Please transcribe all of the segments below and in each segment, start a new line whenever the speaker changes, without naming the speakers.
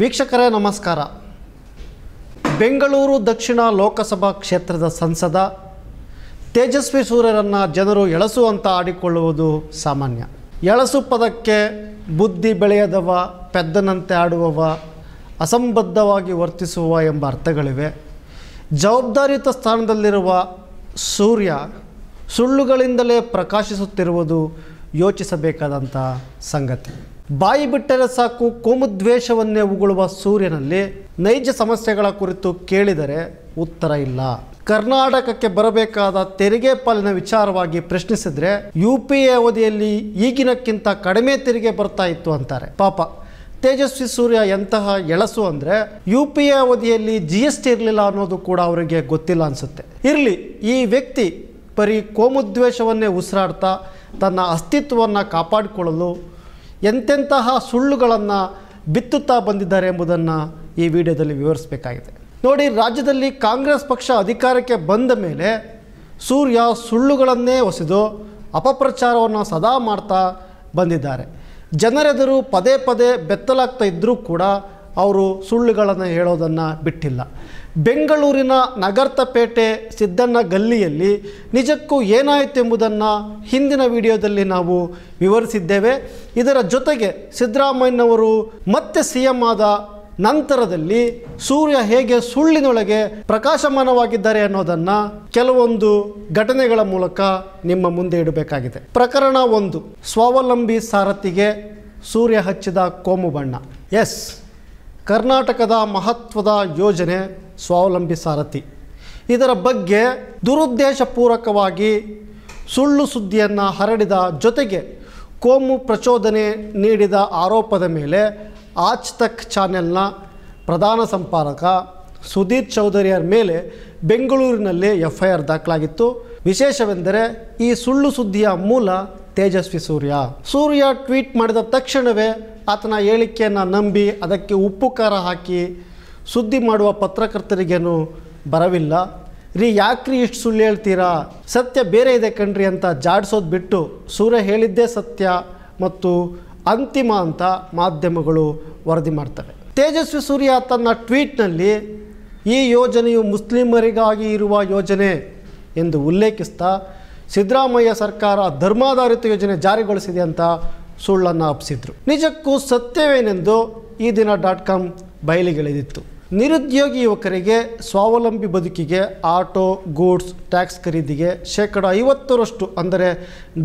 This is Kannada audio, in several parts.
ವೀಕ್ಷಕರೇ ನಮಸ್ಕಾರ ಬೆಂಗಳೂರು ದಕ್ಷಿಣ ಲೋಕಸಭಾ ಕ್ಷೇತ್ರದ ಸಂಸದ ತೇಜಸ್ವಿ ಸೂರ್ಯರನ್ನು ಜನರು ಎಳಸು ಅಂತ ಆಡಿಕೊಳ್ಳುವುದು ಸಾಮಾನ್ಯ ಎಳಸು ಪದಕ್ಕೆ ಬುದ್ಧಿ ಬೆಳೆಯದವ ಪೆದ್ದನಂತೆ ಆಡುವವ ಅಸಂಬದ್ಧವಾಗಿ ವರ್ತಿಸುವ ಎಂಬ ಅರ್ಥಗಳಿವೆ ಜವಾಬ್ದಾರಿಯುತ ಸ್ಥಾನದಲ್ಲಿರುವ ಸೂರ್ಯ ಸುಳ್ಳುಗಳಿಂದಲೇ ಪ್ರಕಾಶಿಸುತ್ತಿರುವುದು ಯೋಚಿಸಬೇಕಾದಂಥ ಸಂಗತಿ ಬಾಯಿ ಬಿಟ್ಟರೆ ಸಾಕು ಕೋಮುದ್ವೇಷವನ್ನೇ ಉಗುಳುವ ಸೂರ್ಯನಲ್ಲಿ ನೈಜ ಸಮಸ್ಯೆಗಳ ಕುರಿತು ಕೇಳಿದರೆ ಉತ್ತರ ಇಲ್ಲ ಕರ್ನಾಟಕಕ್ಕೆ ಬರಬೇಕಾದ ತೆರಿಗೆ ಪಾಲಿನ ವಿಚಾರವಾಗಿ ಪ್ರಶ್ನಿಸಿದ್ರೆ ಯು ಪಿ ಎ ಅವಧಿಯಲ್ಲಿ ಈಗಿನಕ್ಕಿಂತ ಕಡಿಮೆ ತೆರಿಗೆ ಬರ್ತಾ ಇತ್ತು ಅಂತಾರೆ ಪಾಪ ತೇಜಸ್ವಿ ಸೂರ್ಯ ಎಂತಹ ಎಳಸು ಅಂದರೆ ಯು ಪಿ ಎ ಅವಧಿಯಲ್ಲಿ ಜಿ ಎಸ್ ಟಿ ಇರಲಿಲ್ಲ ಅನ್ನೋದು ಕೂಡ ಅವರಿಗೆ ಗೊತ್ತಿಲ್ಲ ಅನಿಸುತ್ತೆ ಇರಲಿ ಈ ವ್ಯಕ್ತಿ ಬರೀ ಕೋಮುದ್ವೇಷವನ್ನೇ ಉಸಿರಾಡ್ತಾ ತನ್ನ ಅಸ್ತಿತ್ವವನ್ನು ಕಾಪಾಡಿಕೊಳ್ಳಲು ಎಂತೆಂತಹ ಸುಳ್ಳುಗಳನ್ನು ಬಿತ್ತುತ್ತಾ ಬಂದಿದ್ದಾರೆ ಎಂಬುದನ್ನು ಈ ವಿಡಿಯೋದಲ್ಲಿ ವಿವರಿಸಬೇಕಾಗಿದೆ ನೋಡಿ ರಾಜ್ಯದಲ್ಲಿ ಕಾಂಗ್ರೆಸ್ ಪಕ್ಷ ಅಧಿಕಾರಕ್ಕೆ ಬಂದ ಮೇಲೆ ಸೂರ್ಯ ಸುಳ್ಳುಗಳನ್ನೇ ಒಸಿದು ಅಪಪ್ರಚಾರವನ್ನು ಸದಾ ಮಾಡ್ತಾ ಬಂದಿದ್ದಾರೆ ಜನರೆದುರು ಪದೇ ಪದೇ ಬೆತ್ತಲಾಗ್ತಾ ಇದ್ದರೂ ಕೂಡ ಅವರು ಸುಳ್ಳುಗಳನ್ನು ಹೇಳೋದನ್ನು ಬಿಟ್ಟಿಲ್ಲ ಬೆಂಗಳೂರಿನ ನಗರ್ತಪೇಟೆ ಸಿದ್ದಣ್ಣ ಗಲ್ಲಿಯಲ್ಲಿ ನಿಜಕ್ಕೂ ಏನಾಯಿತು ಎಂಬುದನ್ನು ಹಿಂದಿನ ವಿಡಿಯೋದಲ್ಲಿ ನಾವು ವಿವರಿಸಿದ್ದೇವೆ ಇದರ ಜೊತೆಗೆ ಸಿದ್ದರಾಮಯ್ಯನವರು ಮತ್ತೆ ಸಿ ಎಂ ಆದ ನಂತರದಲ್ಲಿ ಸೂರ್ಯ ಹೇಗೆ ಸುಳ್ಳಿನೊಳಗೆ ಪ್ರಕಾಶಮಾನವಾಗಿದ್ದಾರೆ ಅನ್ನೋದನ್ನು ಕೆಲವೊಂದು ಘಟನೆಗಳ ಮೂಲಕ ನಿಮ್ಮ ಮುಂದೆ ಇಡಬೇಕಾಗಿದೆ ಪ್ರಕರಣ ಒಂದು ಸ್ವಾವಲಂಬಿ ಸಾರಥಿಗೆ ಸೂರ್ಯ ಹಚ್ಚಿದ ಕೋಮು ಬಣ್ಣ ಎಸ್ ಕರ್ನಾಟಕದ ಮಹತ್ವದ ಯೋಜನೆ ಸ್ವಾವಲಂಬಿ ಸಾರಥಿ ಇದರ ಬಗ್ಗೆ ದುರುದ್ದೇಶಪೂರ್ವಕವಾಗಿ ಸುಳ್ಳು ಸುದ್ದಿಯನ್ನು ಹರಡಿದ ಜೊತೆಗೆ ಕೋಮು ಪ್ರಚೋದನೆ ನೀಡಿದ ಆರೋಪದ ಮೇಲೆ ಆಜ್ ತಕ್ ಚಾನೆಲ್ನ ಪ್ರಧಾನ ಸಂಪಾದಕ ಸುಧೀರ್ ಚೌಧರಿಯರ ಮೇಲೆ ಬೆಂಗಳೂರಿನಲ್ಲಿ ಎಫ್ ಐ ಆರ್ ದಾಖಲಾಗಿತ್ತು ವಿಶೇಷವೆಂದರೆ ಈ ಸುಳ್ಳು ಸುದ್ದಿಯ ಮೂಲ ತೇಜಸ್ವಿ ಸೂರ್ಯ ಸೂರ್ಯ ಟ್ವೀಟ್ ಮಾಡಿದ ತಕ್ಷಣವೇ ಆತನ ಹೇಳಿಕೆಯನ್ನು ನಂಬಿ ಅದಕ್ಕೆ ಉಪ್ಪು ಖಾರ ಹಾಕಿ ಸುದ್ದಿ ಮಾಡುವ ಪತ್ರಕರ್ತರಿಗೇನು ಬರವಿಲ್ಲ ರೀ ಯಾಕ್ರಿ ಇಷ್ಟು ಸುಳ್ಳು ಹೇಳ್ತೀರಾ ಸತ್ಯ ಬೇರೆ ಇದೆ ಕಣ್ರಿ ಅಂತ ಜಾಡಿಸೋದು ಬಿಟ್ಟು ಸೂರ್ಯ ಹೇಳಿದ್ದೇ ಸತ್ಯ ಮತ್ತು ಅಂತಿಮ ಅಂತ ಮಾಧ್ಯಮಗಳು ವರದಿ ಮಾಡ್ತವೆ ತೇಜಸ್ವಿ ಸೂರ್ಯ ತನ್ನ ಟ್ವೀಟ್ನಲ್ಲಿ ಈ ಯೋಜನೆಯು ಮುಸ್ಲಿಮರಿಗಾಗಿ ಇರುವ ಯೋಜನೆ ಎಂದು ಉಲ್ಲೇಖಿಸ್ತಾ ಸಿದ್ದರಾಮಯ್ಯ ಸರ್ಕಾರ ಧರ್ಮಾಧಾರಿತ ಯೋಜನೆ ಜಾರಿಗೊಳಿಸಿದೆ ಅಂತ ಸುಳ್ಳನ್ನು ಅಪ್ಸಿದ್ರು ನಿಜಕ್ಕೂ ಸತ್ಯವೇನೆಂದು ಈ ದಿನ ಡಾಟ್ ಕಾಮ್ ಬಯಲಿಗೆಳೆದಿತ್ತು ನಿರುದ್ಯೋಗಿ ಯುವಕರಿಗೆ ಸ್ವಾವಲಂಬಿ ಬದುಕಿಗೆ ಆಟೋ ಗೂಡ್ಸ್ ಟ್ಯಾಕ್ಸ್ ಖರೀದಿಗೆ ಶೇಕಡ ಐವತ್ತರಷ್ಟು ಅಂದರೆ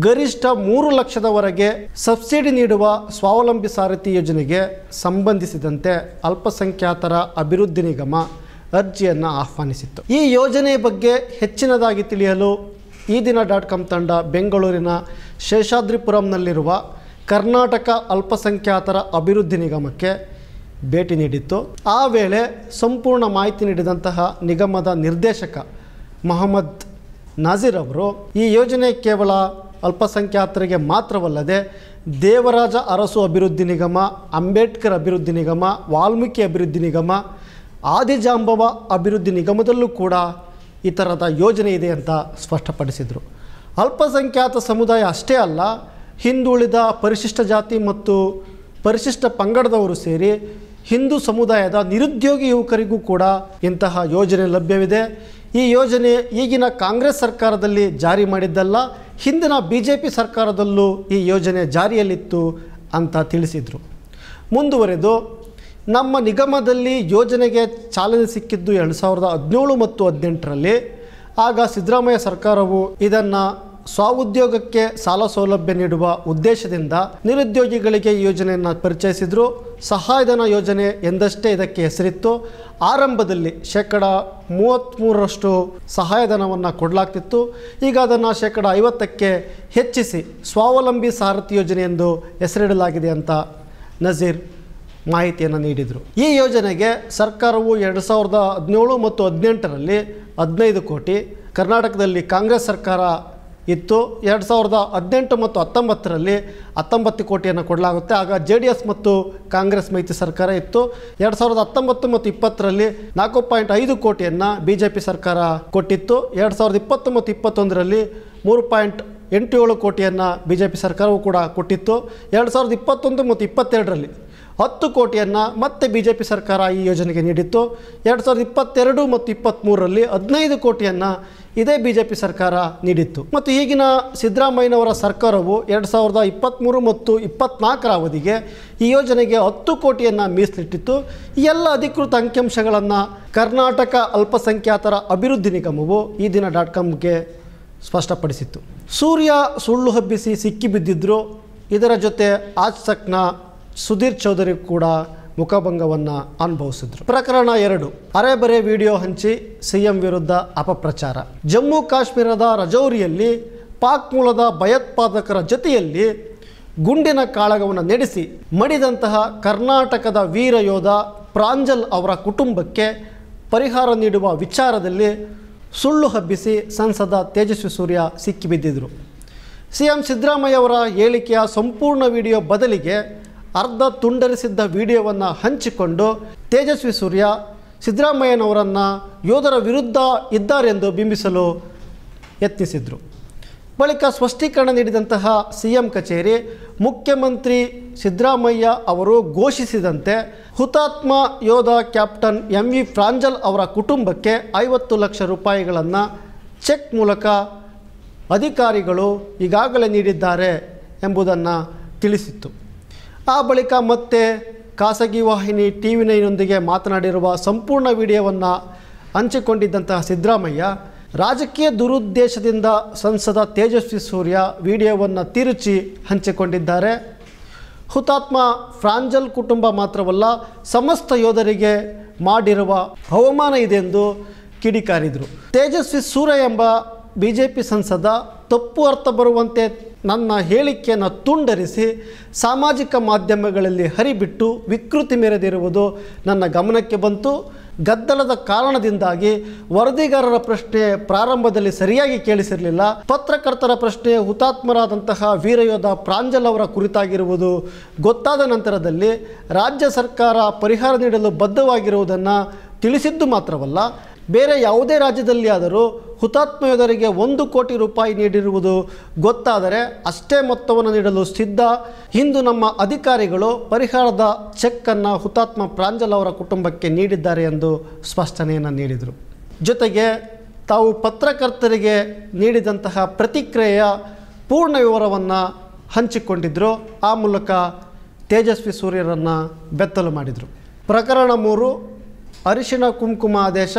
ಗರಿಷ್ಠ ಮೂರು ಲಕ್ಷದವರೆಗೆ ಸಬ್ಸಿಡಿ ನೀಡುವ ಸ್ವಾವಲಂಬಿ ಸಾರಥಿ ಯೋಜನೆಗೆ ಸಂಬಂಧಿಸಿದಂತೆ ಅಲ್ಪಸಂಖ್ಯಾತರ ಅಭಿವೃದ್ಧಿ ನಿಗಮ ಅರ್ಜಿಯನ್ನು ಆಹ್ವಾನಿಸಿತ್ತು ಈ ಯೋಜನೆ ಬಗ್ಗೆ ಹೆಚ್ಚಿನದಾಗಿ ತಿಳಿಯಲು ಈ ದಿನ ಡಾಟ್ ಕಾಮ್ ತಂಡ ಬೆಂಗಳೂರಿನ ಶೇಷಾದ್ರಿಪುರಂನಲ್ಲಿರುವ ಕರ್ನಾಟಕ ಅಲ್ಪಸಂಖ್ಯಾತರ ಅಭಿವೃದ್ಧಿ ನಿಗಮಕ್ಕೆ ಭೇಟಿ ನೀಡಿತ್ತು ಆ ವೇಳೆ ಸಂಪೂರ್ಣ ಮಾಹಿತಿ ನೀಡಿದಂತಹ ನಿಗಮದ ನಿರ್ದೇಶಕ ಮೊಹಮ್ಮದ್ ನಾಜೀರ್ ಅವರು ಈ ಯೋಜನೆ ಕೇವಲ ಅಲ್ಪಸಂಖ್ಯಾತರಿಗೆ ಮಾತ್ರವಲ್ಲದೆ ದೇವರಾಜ ಅರಸು ಅಭಿವೃದ್ಧಿ ನಿಗಮ ಅಂಬೇಡ್ಕರ್ ಅಭಿವೃದ್ಧಿ ನಿಗಮ ವಾಲ್ಮೀಕಿ ಅಭಿವೃದ್ಧಿ ನಿಗಮ ಆದಿಜಾಂಬವ ಅಭಿವೃದ್ಧಿ ನಿಗಮದಲ್ಲೂ ಕೂಡ ಈ ಥರದ ಯೋಜನೆ ಇದೆ ಅಂತ ಸ್ಪಷ್ಟಪಡಿಸಿದರು ಅಲ್ಪಸಂಖ್ಯಾತ ಸಮುದಾಯ ಅಷ್ಟೇ ಅಲ್ಲ ಹಿಂದುಳಿದ ಪರಿಶಿಷ್ಟ ಜಾತಿ ಮತ್ತು ಪರಿಶಿಷ್ಟ ಪಂಗಡದವರು ಸೇರಿ ಹಿಂದೂ ಸಮುದಾಯದ ನಿರುದ್ಯೋಗಿ ಯುವಕರಿಗೂ ಕೂಡ ಇಂತಹ ಯೋಜನೆ ಲಭ್ಯವಿದೆ ಈ ಯೋಜನೆ ಈಗಿನ ಕಾಂಗ್ರೆಸ್ ಸರ್ಕಾರದಲ್ಲಿ ಜಾರಿ ಮಾಡಿದ್ದಲ್ಲ ಹಿಂದಿನ ಬಿ ಜೆ ಪಿ ಸರ್ಕಾರದಲ್ಲೂ ಈ ಯೋಜನೆ ಜಾರಿಯಲ್ಲಿತ್ತು ಅಂತ ತಿಳಿಸಿದರು ಮುಂದುವರೆದು ನಮ್ಮ ನಿಗಮದಲ್ಲಿ ಯೋಜನೆಗೆ ಚಾಲನೆ ಸಿಕ್ಕಿದ್ದು ಎರಡು ಸಾವಿರದ ಹದಿನೇಳು ಮತ್ತು ಹದಿನೆಂಟರಲ್ಲಿ ಆಗ ಸಿದ್ದರಾಮಯ್ಯ ಸರ್ಕಾರವು ಇದನ್ನು ಸ್ವಉದ್ಯೋಗಕ್ಕೆ ಸಾಲ ಸೌಲಭ್ಯ ನೀಡುವ ಉದ್ದೇಶದಿಂದ ನಿರುದ್ಯೋಗಿಗಳಿಗೆ ಯೋಜನೆಯನ್ನು ಪರಿಚಯಿಸಿದರು ಸಹಾಯಧನ ಯೋಜನೆ ಎಂದಷ್ಟೇ ಇದಕ್ಕೆ ಹೆಸರಿತ್ತು ಆರಂಭದಲ್ಲಿ ಶೇಕಡ ಮೂವತ್ತ್ಮೂರರಷ್ಟು ಸಹಾಯಧನವನ್ನು ಕೊಡಲಾಗ್ತಿತ್ತು ಈಗ ಅದನ್ನು ಶೇಕಡ ಐವತ್ತಕ್ಕೆ ಹೆಚ್ಚಿಸಿ ಸ್ವಾವಲಂಬಿ ಸಾರಥಿ ಯೋಜನೆ ಎಂದು ಹೆಸರಿಡಲಾಗಿದೆ ಅಂತ ನಜೀರ್ ಮಾಹಿತಿಯನ್ನು ನೀಡಿದರು ಈ ಯೋಜನೆಗೆ ಸರ್ಕಾರವು ಎರಡು ಸಾವಿರದ ಹದಿನೇಳು ಮತ್ತು ಹದಿನೆಂಟರಲ್ಲಿ ಹದಿನೈದು ಕೋಟಿ ಕರ್ನಾಟಕದಲ್ಲಿ ಕಾಂಗ್ರೆಸ್ ಸರ್ಕಾರ ಇತ್ತು ಎರಡು ಸಾವಿರದ ಹದಿನೆಂಟು ಮತ್ತು ಹತ್ತೊಂಬತ್ತರಲ್ಲಿ ಹತ್ತೊಂಬತ್ತು ಕೋಟಿಯನ್ನು ಕೊಡಲಾಗುತ್ತೆ ಆಗ ಜೆ ಡಿ ಎಸ್ ಮತ್ತು ಕಾಂಗ್ರೆಸ್ ಮೈತ್ರಿ ಸರ್ಕಾರ ಇತ್ತು ಎರಡು ಸಾವಿರದ ಹತ್ತೊಂಬತ್ತು ಮತ್ತು ಇಪ್ಪತ್ತರಲ್ಲಿ ನಾಲ್ಕು ಪಾಯಿಂಟ್ ಐದು ಕೋಟಿಯನ್ನು ಬಿ ಜೆ ಪಿ ಸರ್ಕಾರ ಕೊಟ್ಟಿತ್ತು ಎರಡು ಸಾವಿರದ ಇಪ್ಪತ್ತು ಮತ್ತು ಇಪ್ಪತ್ತೊಂದರಲ್ಲಿ ಮೂರು ಪಾಯಿಂಟ್ ಎಂಟು ಏಳು ಕೋಟಿಯನ್ನು ಬಿ ಜೆ ಪಿ ಸರ್ಕಾರವು ಕೂಡ ಕೊಟ್ಟಿತ್ತು ಎರಡು ಸಾವಿರದ ಇಪ್ಪತ್ತೊಂದು ಮತ್ತು ಇಪ್ಪತ್ತೆರಡರಲ್ಲಿ ಹತ್ತು ಕೋಟಿಯನ್ನು ಮತ್ತೆ ಬಿ ಜೆ ಪಿ ಸರ್ಕಾರ ಈ ಯೋಜನೆಗೆ ನೀಡಿತ್ತು ಎರಡು ಸಾವಿರದ ಇಪ್ಪತ್ತೆರಡು ಮತ್ತು ಇಪ್ಪತ್ತ್ಮೂರರಲ್ಲಿ ಹದಿನೈದು ಕೋಟಿಯನ್ನು ಇದೇ ಬಿ ಜೆ ಪಿ ಸರ್ಕಾರ ನೀಡಿತ್ತು ಮತ್ತು ಈಗಿನ ಸಿದ್ದರಾಮಯ್ಯನವರ ಸರ್ಕಾರವು ಎರಡು ಸಾವಿರದ ಇಪ್ಪತ್ತ್ಮೂರು ಮತ್ತು ಇಪ್ಪತ್ತ್ನಾಲ್ಕರ ಅವಧಿಗೆ ಈ ಯೋಜನೆಗೆ ಹತ್ತು ಕೋಟಿಯನ್ನು ಮೀಸಲಿಟ್ಟಿತ್ತು ಈ ಎಲ್ಲ ಅಧಿಕೃತ ಅಂಕಿಅಂಶಗಳನ್ನು ಕರ್ನಾಟಕ ಅಲ್ಪಸಂಖ್ಯಾತರ ಅಭಿವೃದ್ಧಿ ನಿಗಮವು ಈ ದಿನ ಡಾಟ್ ಕಾಮ್ಗೆ ಸ್ಪಷ್ಟಪಡಿಸಿತ್ತು ಸೂರ್ಯ ಸುಳ್ಳು ಹಬ್ಬಿಸಿ ಸಿಕ್ಕಿಬಿದ್ದಿದ್ರು ಇದರ ಜೊತೆ ಆಚಕ್ನ ಸುಧೀರ್ ಚೌಧರಿ ಕೂಡ ಮುಖಭಂಗವನ್ನು ಅನುಭವಿಸಿದ್ರು ಪ್ರಕರಣ ಎರಡು ಅರೆಬರೆ ವಿಡಿಯೋ ಹಂಚಿ ಸಿಎಂ ವಿರುದ್ಧ ಅಪಪ್ರಚಾರ ಜಮ್ಮು ಕಾಶ್ಮೀರದ ರಜೌರಿಯಲ್ಲಿ ಪಾಕ್ ಮೂಲದ ಭಯೋತ್ಪಾದಕರ ಜೊತೆಯಲ್ಲಿ ಗುಂಡಿನ ಕಾಳಗವನ್ನು ನಡೆಸಿ ಮಡಿದಂತಹ ಕರ್ನಾಟಕದ ವೀರ ಯೋಧ ಪ್ರಾಂಜಲ್ ಅವರ ಕುಟುಂಬಕ್ಕೆ ಪರಿಹಾರ ನೀಡುವ ವಿಚಾರದಲ್ಲಿ ಸುಳ್ಳು ಹಬ್ಬಿಸಿ ಸಂಸದ ತೇಜಸ್ವಿ ಸೂರ್ಯ ಸಿಕ್ಕಿಬಿದ್ದಿದ್ದರು ಸಿ ಎಂ ಸಿದ್ದರಾಮಯ್ಯ ಅವರ ಹೇಳಿಕೆಯ ಸಂಪೂರ್ಣ ವಿಡಿಯೋ ಬದಲಿಗೆ ಅರ್ಧ ತುಂಡರಿಸಿದ್ದ ವಿಡಿಯೋವನ್ನು ಹಂಚಿಕೊಂಡು ತೇಜಸ್ವಿ ಸೂರ್ಯ ಸಿದ್ದರಾಮಯ್ಯನವರನ್ನು ಯೋಧರ ವಿರುದ್ಧ ಇದ್ದಾರೆಂದು ಬಿಂಬಿಸಲು ಯತ್ನಿಸಿದರು ಬಳಿಕ ಸ್ಪಷ್ಟೀಕರಣ ನೀಡಿದಂತಹ ಸಿ ಎಂ ಕಚೇರಿ ಮುಖ್ಯಮಂತ್ರಿ ಸಿದ್ದರಾಮಯ್ಯ ಅವರು ಘೋಷಿಸಿದಂತೆ ಹುತಾತ್ಮ ಯೋಧ ಕ್ಯಾಪ್ಟನ್ ಎಂ ವಿ ಫ್ರಾಂಜಲ್ ಅವರ ಕುಟುಂಬಕ್ಕೆ ಐವತ್ತು ಲಕ್ಷ ರೂಪಾಯಿಗಳನ್ನು ಚೆಕ್ ಮೂಲಕ ಅಧಿಕಾರಿಗಳು ಈಗಾಗಲೇ ನೀಡಿದ್ದಾರೆ ಎಂಬುದನ್ನು ತಿಳಿಸಿತ್ತು ಆ ಬಳಿಕ ಮತ್ತೆ ಖಾಸಗಿ ವಾಹಿನಿ ಟಿ ವಿ ನೈನೊಂದಿಗೆ ಮಾತನಾಡಿರುವ ಸಂಪೂರ್ಣ ವಿಡಿಯೋವನ್ನು ಹಂಚಿಕೊಂಡಿದ್ದಂತಹ ಸಿದ್ದರಾಮಯ್ಯ ರಾಜಕೀಯ ದುರುದ್ದೇಶದಿಂದ ಸಂಸದ ತೇಜಸ್ವಿ ಸೂರ್ಯ ವಿಡಿಯೋವನ್ನು ತಿರುಚಿ ಹಂಚಿಕೊಂಡಿದ್ದಾರೆ ಹುತಾತ್ಮ ಫ್ರಾಂಜಲ್ ಕುಟುಂಬ ಮಾತ್ರವಲ್ಲ ಸಮಸ್ತ ಯೋಧರಿಗೆ ಮಾಡಿರುವ ಅವಮಾನ ಇದೆ ಎಂದು ಕಿಡಿಕಾರಿದರು ತೇಜಸ್ವಿ ಸೂರ್ಯ ಎಂಬ ಬಿ ಜೆ ಪಿ ಸಂಸದ ತಪ್ಪು ಅರ್ಥ ಬರುವಂತೆ ನನ್ನ ಹೇಳಿಕೆಯನ್ನು ತುಂಡರಿಸಿ ಸಾಮಾಜಿಕ ಮಾಧ್ಯಮಗಳಲ್ಲಿ ಹರಿಬಿಟ್ಟು ವಿಕೃತಿ ಮೆರೆದಿರುವುದು ನನ್ನ ಗಮನಕ್ಕೆ ಬಂತು ಗದ್ದಲದ ಕಾರಣದಿಂದಾಗಿ ವರದಿಗಾರರ ಪ್ರಶ್ನೆ ಪ್ರಾರಂಭದಲ್ಲಿ ಸರಿಯಾಗಿ ಕೇಳಿಸಿರಲಿಲ್ಲ ಪತ್ರಕರ್ತರ ಪ್ರಶ್ನೆ ಹುತಾತ್ಮರಾದಂತಹ ವೀರಯೋಧ ಪ್ರಾಂಜಲ್ ಅವರ ಕುರಿತಾಗಿರುವುದು ಗೊತ್ತಾದ ನಂತರದಲ್ಲಿ ರಾಜ್ಯ ಸರ್ಕಾರ ಪರಿಹಾರ ನೀಡಲು ಬದ್ಧವಾಗಿರುವುದನ್ನು ತಿಳಿಸಿದ್ದು ಮಾತ್ರವಲ್ಲ ಬೇರೆ ಯಾವುದೇ ರಾಜ್ಯದಲ್ಲಿ ಆದರೂ ಹುತಾತ್ಮ ಯೋಧರಿಗೆ ಒಂದು ಕೋಟಿ ರೂಪಾಯಿ ನೀಡಿರುವುದು ಗೊತ್ತಾದರೆ ಅಷ್ಟೇ ಮೊತ್ತವನ್ನು ನೀಡಲು ಸಿದ್ಧ ಇಂದು ನಮ್ಮ ಅಧಿಕಾರಿಗಳು ಪರಿಹಾರದ ಚೆಕ್ಕನ್ನು ಹುತಾತ್ಮ ಪ್ರಾಂಜಲ್ ಅವರ ಕುಟುಂಬಕ್ಕೆ ನೀಡಿದ್ದಾರೆ ಎಂದು ಸ್ಪಷ್ಟನೆಯನ್ನು ನೀಡಿದರು ಜೊತೆಗೆ ತಾವು ಪತ್ರಕರ್ತರಿಗೆ ನೀಡಿದಂತಹ ಪ್ರತಿಕ್ರಿಯೆಯ ಪೂರ್ಣ ವಿವರವನ್ನು ಹಂಚಿಕೊಂಡಿದ್ದರು ಆ ಮೂಲಕ ತೇಜಸ್ವಿ ಸೂರ್ಯರನ್ನು ಬೆತ್ತಲು ಮಾಡಿದರು ಪ್ರಕರಣ ಮೂರು ಅರಿಶಿಣ ಕುಂಕುಮ ಆದೇಶ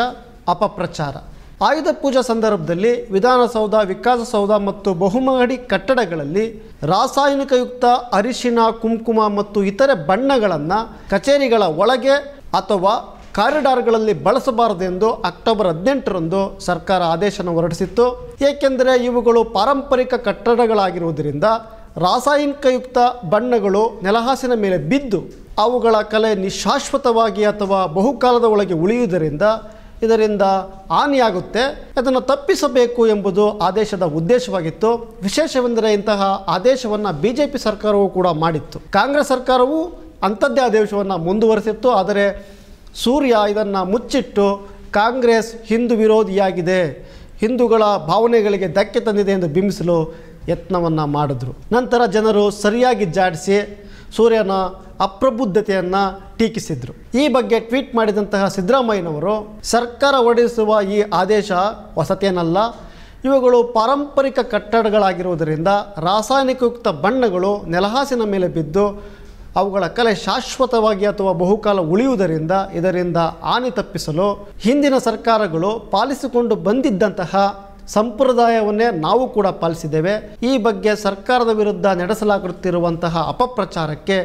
ಅಪಪ್ರಚಾರ ಆಯುಧ ಪೂಜಾ ಸಂದರ್ಭದಲ್ಲಿ ವಿಧಾನಸೌಧ ವಿಕಾಸಸೌಧ ಮತ್ತು ಬಹುಮಹಡಿ ಕಟ್ಟಡಗಳಲ್ಲಿ ರಾಸಾಯನಿಕಯುಕ್ತ ಅರಿಶಿನ ಕುಂಕುಮ ಮತ್ತು ಇತರೆ ಬಣ್ಣಗಳನ್ನು ಕಚೇರಿಗಳ ಒಳಗೆ ಅಥವಾ ಕಾರಿಡಾರ್ಗಳಲ್ಲಿ ಬಳಸಬಾರದೆಂದು ಅಕ್ಟೋಬರ್ ಹದಿನೆಂಟರಂದು ಸರ್ಕಾರ ಆದೇಶನ ಹೊರಡಿಸಿತ್ತು ಏಕೆಂದರೆ ಇವುಗಳು ಪಾರಂಪರಿಕ ಕಟ್ಟಡಗಳಾಗಿರುವುದರಿಂದ ರಾಸಾಯನಿಕಯುಕ್ತ ಬಣ್ಣಗಳು ನೆಲಹಾಸಿನ ಮೇಲೆ ಬಿದ್ದು ಅವುಗಳ ಕಲೆ ನಿಶಾಶ್ವತವಾಗಿ ಅಥವಾ ಬಹುಕಾಲದ ಒಳಗೆ ಉಳಿಯುವುದರಿಂದ ಇದರಿಂದ ಹಾನಿಯಾಗುತ್ತೆ ಅದನ್ನು ತಪ್ಪಿಸಬೇಕು ಎಂಬುದು ಆದೇಶದ ಉದ್ದೇಶವಾಗಿತ್ತು ವಿಶೇಷವೆಂದರೆ ಇಂತಹ ಆದೇಶವನ್ನು ಬಿ ಜೆ ಪಿ ಸರ್ಕಾರವೂ ಕೂಡ ಮಾಡಿತ್ತು ಕಾಂಗ್ರೆಸ್ ಸರ್ಕಾರವು ಅಂಥದ್ದೇ ಆದೇಶವನ್ನು ಮುಂದುವರೆಸಿತ್ತು ಆದರೆ ಸೂರ್ಯ ಇದನ್ನು ಮುಚ್ಚಿಟ್ಟು ಕಾಂಗ್ರೆಸ್ ಹಿಂದೂ ವಿರೋಧಿಯಾಗಿದೆ ಹಿಂದೂಗಳ ಭಾವನೆಗಳಿಗೆ ಧಕ್ಕೆ ತಂದಿದೆ ಎಂದು ಬಿಂಬಿಸಲು ಯತ್ನವನ್ನು ಮಾಡಿದ್ರು ನಂತರ ಜನರು ಸರಿಯಾಗಿ ಜಾಡಿಸಿ ಸೂರ್ಯನ ಅಪ್ರಬುದ್ಧತೆಯನ್ನು ಟೀಕಿಸಿದರು ಈ ಬಗ್ಗೆ ಟ್ವೀಟ್ ಮಾಡಿದಂತಹ ಸಿದ್ದರಾಮಯ್ಯನವರು ಸರ್ಕಾರ ಹೊರಡಿಸುವ ಈ ಆದೇಶ ಹೊಸತೇನಲ್ಲ ಇವುಗಳು ಪಾರಂಪರಿಕ ಕಟ್ಟಡಗಳಾಗಿರುವುದರಿಂದ ರಾಸಾಯನಿಕಯುಕ್ತ ಬಣ್ಣಗಳು ನೆಲಹಾಸಿನ ಮೇಲೆ ಬಿದ್ದು ಅವುಗಳ ಕಲೆ ಶಾಶ್ವತವಾಗಿ ಅಥವಾ ಬಹುಕಾಲ ಉಳಿಯುವುದರಿಂದ ಇದರಿಂದ ಹಾನಿ ತಪ್ಪಿಸಲು ಹಿಂದಿನ ಸರ್ಕಾರಗಳು ಪಾಲಿಸಿಕೊಂಡು ಬಂದಿದ್ದಂತಹ ಸಂಪ್ರದಾಯವನ್ನೇ ನಾವು ಕೂಡ ಪಾಲಿಸಿದ್ದೇವೆ ಈ ಬಗ್ಗೆ ಸರ್ಕಾರದ ವಿರುದ್ಧ ನಡೆಸಲಾಗುತ್ತಿರುವಂತಹ ಅಪಪ್ರಚಾರಕ್ಕೆ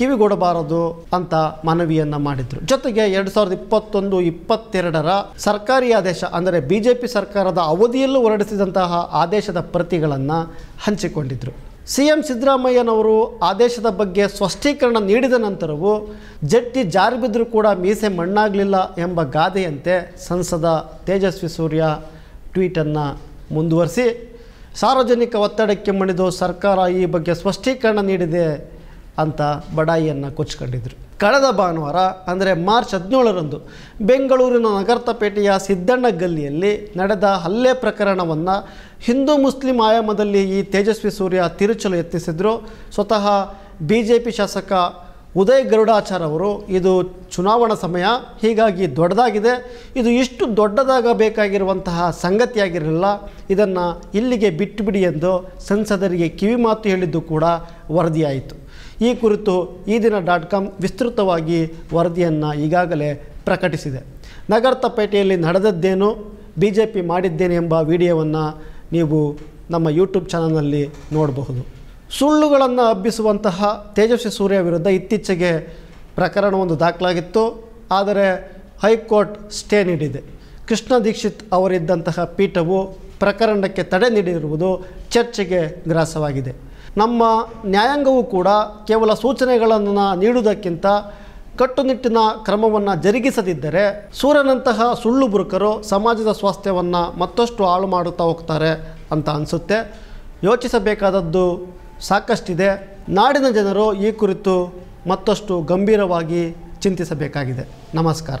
ಕಿವಿಗೊಡಬಾರದು ಅಂತ ಮನವಿಯನ್ನ ಮಾಡಿದ್ರು ಜೊತೆಗೆ ಎರಡ್ ಸಾವಿರದ ಇಪ್ಪತ್ತೊಂದು ಇಪ್ಪತ್ತೆರಡರ ಸರ್ಕಾರಿ ಆದೇಶ ಅಂದರೆ ಬಿಜೆಪಿ ಸರ್ಕಾರದ ಅವಧಿಯಲ್ಲೂ ಹೊರಡಿಸಿದಂತಹ ಆದೇಶದ ಪ್ರತಿಗಳನ್ನು ಹಂಚಿಕೊಂಡಿದ್ರು ಸಿ ಎಂ ಸಿದ್ದರಾಮಯ್ಯನವರು ಆದೇಶದ ಬಗ್ಗೆ ಸ್ಪಷ್ಟೀಕರಣ ನೀಡಿದ ನಂತರವೂ ಜಟ್ಟಿ ಜಾರಿ ಬಿದ್ದರೂ ಕೂಡ ಮೀಸೆ ಮಣ್ಣಾಗಲಿಲ್ಲ ಎಂಬ ಗಾದೆಯಂತೆ ಸಂಸದ ತೇಜಸ್ವಿ ಸೂರ್ಯ ಟ್ವೀಟನ್ನು ಮುಂದುವರಿಸಿ ಸಾರ್ವಜನಿಕ ಒತ್ತಡಕ್ಕೆ ಮಣಿದು ಸರ್ಕಾರ ಈ ಬಗ್ಗೆ ಸ್ಪಷ್ಟೀಕರಣ ನೀಡಿದೆ ಅಂತ ಬಡಾಯಿಯನ್ನು ಕೊಚ್ಕೊಂಡಿದ್ರು ಕಳೆದ ಭಾನುವಾರ ಅಂದರೆ ಮಾರ್ಚ್ ಹದಿನೇಳರಂದು ಬೆಂಗಳೂರಿನ ನಗರ್ತಪೇಟೆಯ ಸಿದ್ದಣ್ಣ ಗಲ್ಲಿಯಲ್ಲಿ ನಡೆದ ಹಲ್ಲೆ ಪ್ರಕರಣವನ್ನು ಹಿಂದೂ ಮುಸ್ಲಿಂ ಆಯಾಮದಲ್ಲಿ ಈ ತೇಜಸ್ವಿ ಸೂರ್ಯ ತಿರುಚಲು ಯತ್ನಿಸಿದ್ರು ಸ್ವತಃ ಬಿ ಜೆ ಪಿ ಶಾಸಕ ಉದಯ್ ಗರುಡಾಚಾರ್ ಅವರು ಇದು ಚುನಾವಣಾ ಸಮಯ ಹೀಗಾಗಿ ದೊಡ್ಡದಾಗಿದೆ ಇದು ಇಷ್ಟು ದೊಡ್ಡದಾಗಬೇಕಾಗಿರುವಂತಹ ಸಂಗತಿಯಾಗಿರಲಿಲ್ಲ ಇದನ್ನು ಇಲ್ಲಿಗೆ ಬಿಟ್ಟುಬಿಡಿ ಎಂದು ಸಂಸದರಿಗೆ ಕಿವಿಮಾತು ಹೇಳಿದ್ದು ಕೂಡ ವರದಿಯಾಯಿತು ಈ ಕುರಿತು ಈ ದಿನ ಡಾಟ್ ಕಾಮ್ ವಿಸ್ತೃತವಾಗಿ ವರದಿಯನ್ನು ಈಗಾಗಲೇ ಪ್ರಕಟಿಸಿದೆ ತಪೇಟೆಯಲ್ಲಿ ನಡೆದದ್ದೇನು ಬಿ ಜೆ ಪಿ ಮಾಡಿದ್ದೇನೆ ಎಂಬ ವಿಡಿಯೋವನ್ನು ನೀವು ನಮ್ಮ ಯೂಟ್ಯೂಬ್ ಚಾನಲ್ನಲ್ಲಿ ನೋಡಬಹುದು ಸುಳ್ಳುಗಳನ್ನು ಹಬ್ಬಿಸುವಂತಹ ತೇಜಸ್ವಿ ಸೂರ್ಯ ವಿರುದ್ಧ ಇತ್ತೀಚೆಗೆ ಪ್ರಕರಣವೊಂದು ದಾಖಲಾಗಿತ್ತು ಆದರೆ ಹೈಕೋರ್ಟ್ ಸ್ಟೇ ನೀಡಿದೆ ಕೃಷ್ಣ ದೀಕ್ಷಿತ್ ಅವರಿದ್ದಂತಹ ಪೀಠವು ಪ್ರಕರಣಕ್ಕೆ ತಡೆ ನೀಡಿರುವುದು ಚರ್ಚೆಗೆ ಗ್ರಾಸವಾಗಿದೆ ನಮ್ಮ ನ್ಯಾಯಾಂಗವು ಕೂಡ ಕೇವಲ ಸೂಚನೆಗಳನ್ನು ನೀಡುವುದಕ್ಕಿಂತ ಕಟ್ಟುನಿಟ್ಟಿನ ಕ್ರಮವನ್ನು ಜರುಗಿಸದಿದ್ದರೆ ಸೂರ್ಯನಂತಹ ಸುಳ್ಳು ಬುರುಕರು ಸಮಾಜದ ಸ್ವಾಸ್ಥ್ಯವನ್ನು ಮತ್ತಷ್ಟು ಹಾಳು ಮಾಡುತ್ತಾ ಹೋಗ್ತಾರೆ ಅಂತ ಅನಿಸುತ್ತೆ ಯೋಚಿಸಬೇಕಾದದ್ದು ಸಾಕಷ್ಟಿದೆ ನಾಡಿನ ಜನರು ಈ ಕುರಿತು ಮತ್ತಷ್ಟು ಗಂಭೀರವಾಗಿ ಚಿಂತಿಸಬೇಕಾಗಿದೆ ನಮಸ್ಕಾರ